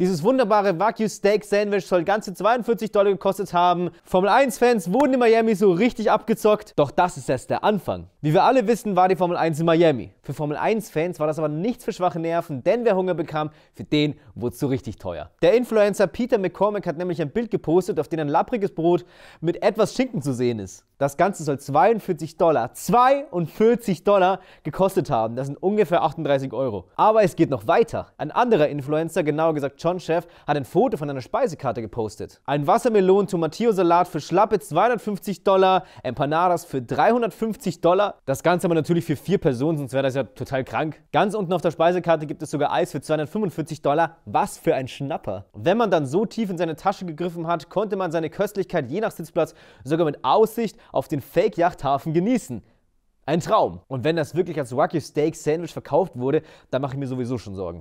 Dieses wunderbare Wagyu Steak Sandwich soll ganze 42 Dollar gekostet haben. Formel 1 Fans wurden in Miami so richtig abgezockt. Doch das ist erst der Anfang. Wie wir alle wissen, war die Formel 1 in Miami. Für Formel 1 Fans war das aber nichts für schwache Nerven, denn wer Hunger bekam, für den wurde es so richtig teuer. Der Influencer Peter McCormick hat nämlich ein Bild gepostet, auf dem ein lappriges Brot mit etwas Schinken zu sehen ist. Das Ganze soll 42 Dollar, 42 Dollar gekostet haben. Das sind ungefähr 38 Euro. Aber es geht noch weiter. Ein anderer Influencer, genauer gesagt John-Chef hat ein Foto von einer Speisekarte gepostet. Ein Wassermelonen-Tomatillo-Salat für schlappe 250 Dollar, Empanadas für 350 Dollar. Das Ganze aber natürlich für vier Personen, sonst wäre das ja total krank. Ganz unten auf der Speisekarte gibt es sogar Eis für 245 Dollar. Was für ein Schnapper. Wenn man dann so tief in seine Tasche gegriffen hat, konnte man seine Köstlichkeit je nach Sitzplatz sogar mit Aussicht auf den Fake-Yachthafen genießen. Ein Traum. Und wenn das wirklich als Wagyu Steak Sandwich verkauft wurde, dann mache ich mir sowieso schon Sorgen.